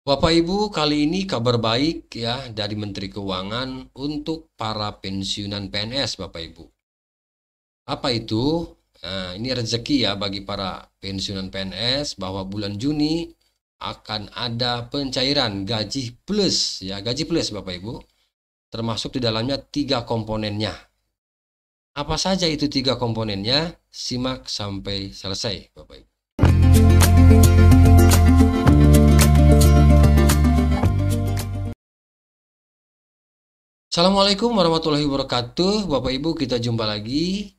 Bapak Ibu, kali ini kabar baik ya dari Menteri Keuangan untuk para pensiunan PNS, Bapak Ibu. Apa itu? Nah, ini rezeki ya bagi para pensiunan PNS bahwa bulan Juni akan ada pencairan gaji plus ya, gaji plus Bapak Ibu. Termasuk di dalamnya tiga komponennya. Apa saja itu tiga komponennya? Simak sampai selesai, Bapak Ibu. Assalamualaikum warahmatullahi wabarakatuh, Bapak Ibu kita jumpa lagi.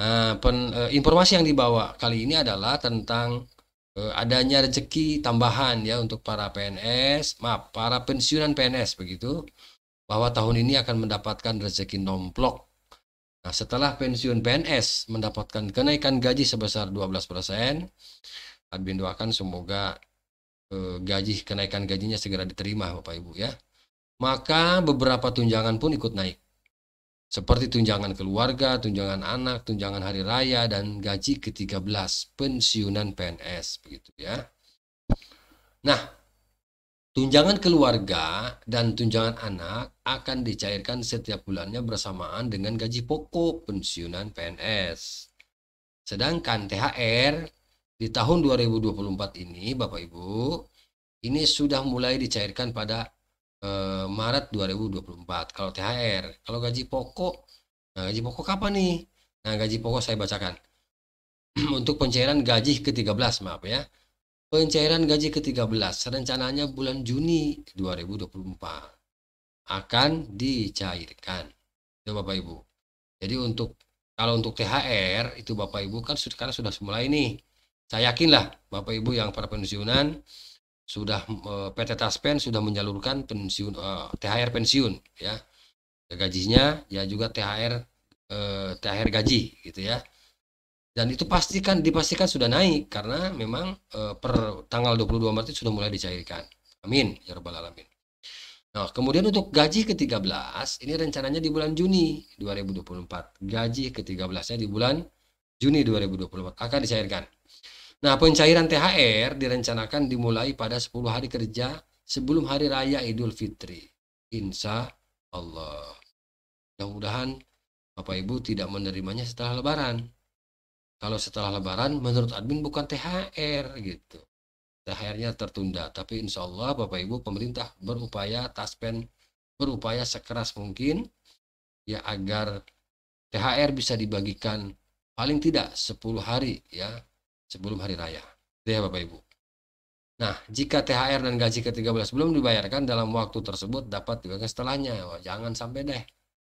Nah, pen, e, informasi yang dibawa kali ini adalah tentang e, adanya rezeki tambahan ya untuk para PNS, maaf para pensiunan PNS begitu, bahwa tahun ini akan mendapatkan rezeki nomplok. Nah, setelah pensiun PNS mendapatkan kenaikan gaji sebesar 12 persen, admin doakan semoga e, gaji kenaikan gajinya segera diterima Bapak Ibu ya maka beberapa tunjangan pun ikut naik. Seperti tunjangan keluarga, tunjangan anak, tunjangan hari raya, dan gaji ke-13, pensiunan PNS. Begitu ya. Nah, tunjangan keluarga dan tunjangan anak akan dicairkan setiap bulannya bersamaan dengan gaji pokok pensiunan PNS. Sedangkan THR di tahun 2024 ini, Bapak Ibu, ini sudah mulai dicairkan pada eh, Maret 2024 kalau THR kalau gaji pokok nah gaji pokok kapan nih nah gaji pokok saya bacakan untuk pencairan gaji ke-13 maaf ya pencairan gaji ke-13 rencananya bulan Juni 2024 akan dicairkan itu Bapak Ibu jadi untuk kalau untuk THR itu Bapak Ibu kan sekarang sudah mulai nih saya yakinlah Bapak Ibu yang para pensiunan sudah eh, PT Taspen sudah menyalurkan pensiun uh, eh, THR pensiun ya. ya gajinya ya juga THR uh, eh, THR gaji gitu ya dan itu pastikan dipastikan sudah naik karena memang uh, per tanggal 22 Maret sudah mulai dicairkan amin ya robbal alamin nah kemudian untuk gaji ke-13 ini rencananya di bulan Juni 2024 gaji ke-13 nya di bulan Juni 2024 akan dicairkan Nah, pencairan THR direncanakan dimulai pada 10 hari kerja sebelum hari raya Idul Fitri. Insya Allah. Mudah-mudahan Bapak Ibu tidak menerimanya setelah lebaran. Kalau setelah lebaran menurut admin bukan THR gitu. THR-nya tertunda, tapi insya Allah Bapak Ibu pemerintah berupaya taspen berupaya sekeras mungkin ya agar THR bisa dibagikan paling tidak 10 hari ya sebelum hari raya. Itu ya Bapak Ibu. Nah, jika THR dan gaji ke-13 belum dibayarkan dalam waktu tersebut dapat juga setelahnya. Wah, jangan sampai deh.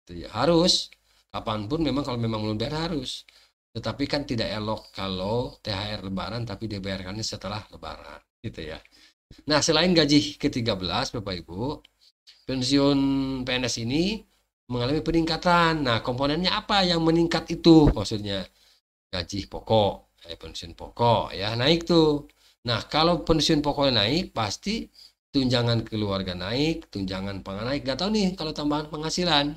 Itu ya, harus. Kapanpun memang kalau memang belum bayar harus. Tetapi kan tidak elok kalau THR lebaran tapi dibayarkannya setelah lebaran. Gitu ya. Nah, selain gaji ke-13 Bapak Ibu, pensiun PNS ini mengalami peningkatan. Nah, komponennya apa yang meningkat itu? Maksudnya gaji pokok, kayak pensiun pokok ya naik tuh nah kalau pensiun pokoknya naik pasti tunjangan keluarga naik tunjangan pangan naik nggak tahu nih kalau tambahan penghasilan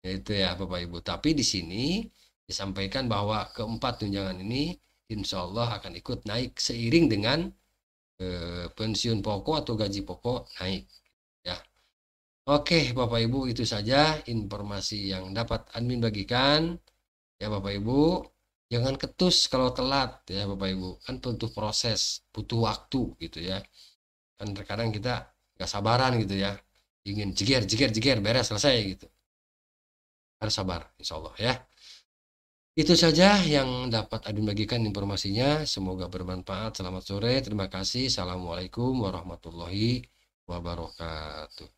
ya, itu ya bapak ibu tapi di sini disampaikan bahwa keempat tunjangan ini insya Allah akan ikut naik seiring dengan eh, pensiun pokok atau gaji pokok naik ya oke bapak ibu itu saja informasi yang dapat admin bagikan ya bapak ibu jangan ketus kalau telat ya Bapak Ibu kan butuh proses butuh waktu gitu ya kan terkadang kita nggak sabaran gitu ya ingin jeger jeger jeger beres selesai gitu harus sabar insya Allah ya itu saja yang dapat Adun bagikan informasinya semoga bermanfaat selamat sore terima kasih assalamualaikum warahmatullahi wabarakatuh